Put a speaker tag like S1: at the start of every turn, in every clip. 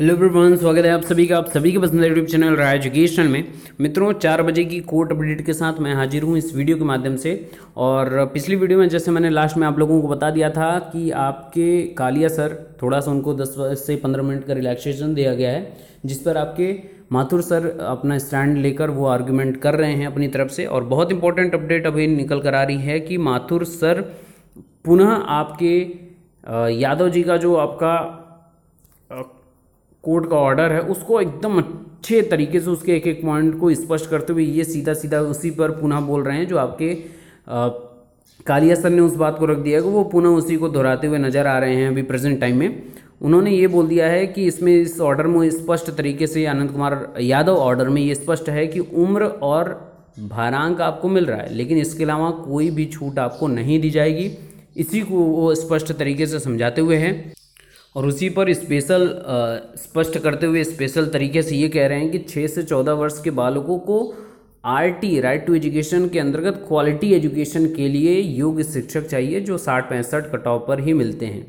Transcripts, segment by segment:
S1: hello प्रभान स्वागत है आप सभी का आप सभी के पसंद यूट्यूब चैनल राय एजुकेशन में मित्रों चार बजे की कोर्ट अपडेट के साथ मैं हाजिर हूं इस वीडियो के माध्यम से और पिछली वीडियो में जैसे मैंने लास्ट में आप लोगों को बता दिया था कि आपके कालिया सर थोड़ा सा उनको 10 से 15 मिनट का रिलैक्सेशन दिया गया है जिस पर आपके माथुर सर अपना स्टैंड लेकर वो आर्ग्यूमेंट कर रहे हैं अपनी तरफ से और बहुत इंपॉर्टेंट अपडेट अभी निकल कर आ रही है कि माथुर सर पुनः आपके यादव जी का जो आपका कोर्ट का ऑर्डर है उसको एकदम अच्छे तरीके से उसके एक एक पॉइंट को स्पष्ट करते हुए ये सीधा सीधा उसी पर पुनः बोल रहे हैं जो आपके कालिया सर ने उस बात को रख दिया कि वो पुनः उसी को दोहराते हुए नजर आ रहे हैं अभी प्रेजेंट टाइम में उन्होंने ये बोल दिया है कि इसमें इस ऑर्डर में स्पष्ट तरीके से आनंद कुमार यादव ऑर्डर में ये स्पष्ट है कि उम्र और भारांक आपको मिल रहा है लेकिन इसके अलावा कोई भी छूट आपको नहीं दी जाएगी इसी को वो स्पष्ट तरीके से समझाते हुए हैं और उसी पर स्पेशल स्पष्ट करते हुए स्पेशल तरीके से ये कह रहे हैं कि छः से चौदह वर्ष के बालकों को R T right to education के अंतर्गत क्वालिटी एजुकेशन के लिए योग्य शिक्षक चाहिए जो साठ पैंसठ कट ऑफ पर ही मिलते हैं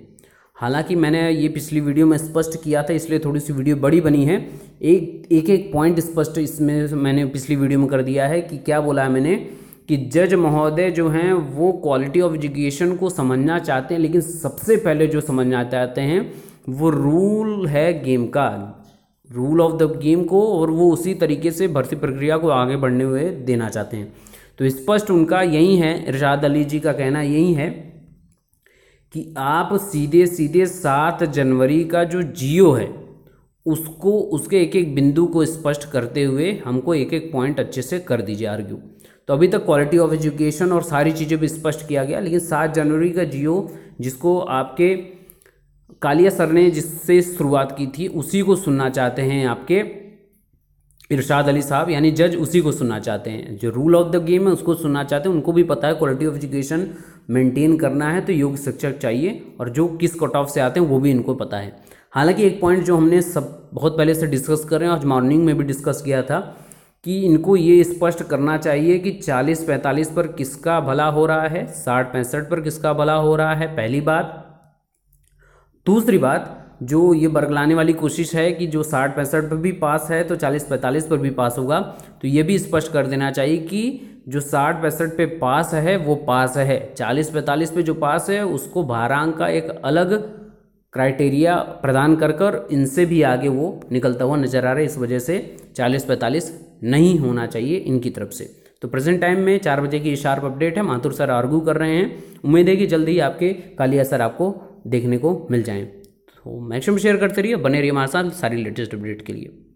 S1: हालांकि मैंने ये पिछली वीडियो में स्पष्ट किया था इसलिए थोड़ी सी वीडियो बड़ी बनी है एक एक एक पॉइंट स्पष्ट इसमें मैंने पिछली वीडियो में कर दिया है कि क्या बोला है मैंने कि जज महोदय जो हैं वो क्वालिटी ऑफ एजुकेशन को समझना चाहते हैं लेकिन सबसे पहले जो समझना चाहते हैं वो रूल है गेम का रूल ऑफ द गेम को और वो उसी तरीके से भर्ती प्रक्रिया को आगे बढ़ने हुए देना चाहते हैं तो स्पष्ट उनका यही है इर्शाद अली जी का कहना यही है कि आप सीधे सीधे सात जनवरी का जो जियो है उसको उसके एक एक बिंदु को स्पष्ट करते हुए हमको एक एक पॉइंट अच्छे से कर दीजिए आर्ग्यू तो अभी तक क्वालिटी ऑफ एजुकेशन और सारी चीज़ें भी स्पष्ट किया गया लेकिन सात जनवरी का जियो जिसको आपके कालिया सर ने जिससे शुरुआत की थी उसी को सुनना चाहते हैं आपके इरशाद अली साहब यानी जज उसी को सुनना चाहते हैं जो रूल ऑफ द गेम है उसको सुनना चाहते हैं उनको भी पता है क्वालिटी ऑफ एजुकेशन मेंटेन करना है तो योग्य शिक्षक चाहिए और जो किस कट ऑफ से आते हैं वो भी इनको पता है हालांकि एक पॉइंट जो हमने सब बहुत पहले से डिस्कस कर रहे हैं आज मॉर्निंग में भी डिस्कस किया था कि इनको ये स्पष्ट करना चाहिए कि 40-45 पर किसका भला हो रहा है साठ पैंसठ पर किसका भला हो रहा है पहली बात दूसरी बात जो ये बरगलाने वाली कोशिश है कि जो साठ पैंसठ पर भी पास है तो चालीस पैंतालीस पर भी पास होगा तो ये भी स्पष्ट कर देना चाहिए कि जो साठ पैंसठ पे पास है वो पास है चालीस पैंतालीस पे जो पास है उसको भारांक का एक अलग क्राइटेरिया प्रदान कर कर इनसे भी आगे वो निकलता हुआ नजर आ रहा है इस वजह से चालीस पैंतालीस नहीं होना चाहिए इनकी तरफ से तो प्रेजेंट टाइम में चार बजे की शार्प अपडेट है माथुर सर आर्गू कर रहे हैं उम्मीद है कि जल्द ही आपके कालिया सर आपको देखने को मिल जाएँ तो मैक्सिमम शेयर करते रहिए बने रहिए हमारे साथ सारी लेटेस्ट अपडेट के लिए